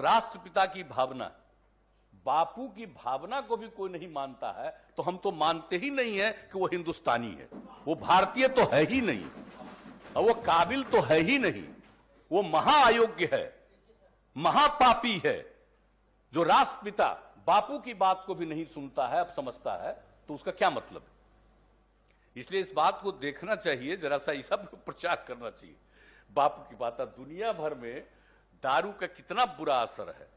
राष्ट्रपिता की भावना बापू की भावना को भी कोई नहीं मानता है तो हम तो मानते ही नहीं है कि वो हिंदुस्तानी है वो भारतीय तो है ही नहीं और वो काबिल तो है ही नहीं वो महाअयोग्य है महापापी है जो राष्ट्रपिता बापू की बात को भी नहीं सुनता है अब समझता है तो उसका क्या मतलब है इसलिए इस बात को देखना चाहिए जरा सा ये सब प्रचार करना चाहिए बापू की बात दुनिया भर में दारू का कितना बुरा असर है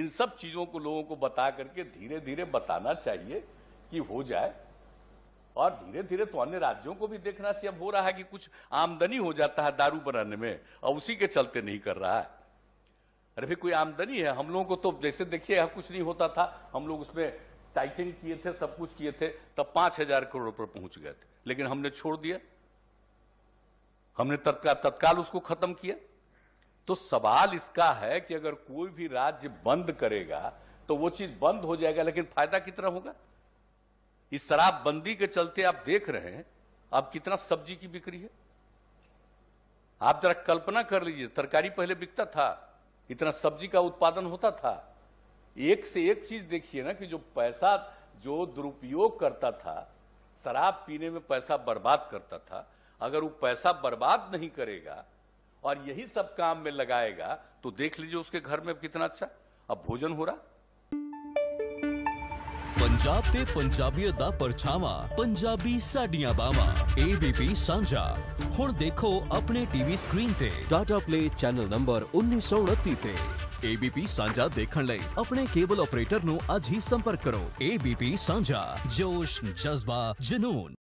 इन सब चीजों को लोगों को बता करके धीरे धीरे बताना चाहिए कि हो जाए और धीरे धीरे तो अन्य राज्यों को भी देखना चाहिए अब हो रहा है कि कुछ आमदनी हो जाता है दारू बनाने में और उसी के चलते नहीं कर रहा है अरे भाई कोई आमदनी है हम लोगों को तो जैसे देखिए कुछ नहीं होता था हम लोग उसमें टाइटिंग किए थे सब कुछ किए थे तब पांच हजार करोड़ पर पहुंच गए थे लेकिन हमने छोड़ दिया हमने तत्काल तत्काल उसको खत्म किया तो सवाल इसका है कि अगर कोई भी राज्य बंद करेगा तो वो चीज बंद हो जाएगा लेकिन फायदा कितना होगा इस शराबबंदी के चलते आप देख रहे हैं अब कितना सब्जी की बिक्री है आप जरा कल्पना कर लीजिए तरकारी पहले बिकता था इतना सब्जी का उत्पादन होता था एक से एक चीज देखिए ना कि जो पैसा जो दुरुपयोग करता था शराब पीने में पैसा बर्बाद करता था अगर वो पैसा बर्बाद नहीं करेगा और यही सब काम में लगाएगा तो देख लीजिए उसके घर में कितना अच्छा अब भोजन हो रहा पंजाब ते पंजाबियों का परछावा पंजाबी साडिया बावा एबीपी सांझा हूँ देखो अपने टीवी स्क्रीन ते टाटा प्ले चैनल नंबर उन्नीस सौ ए बी पी सांझा देखने अपने केबल ऑपरेटर नो आज ही संपर्क करो ए बी पी सांझा जोश जज्बा जुनून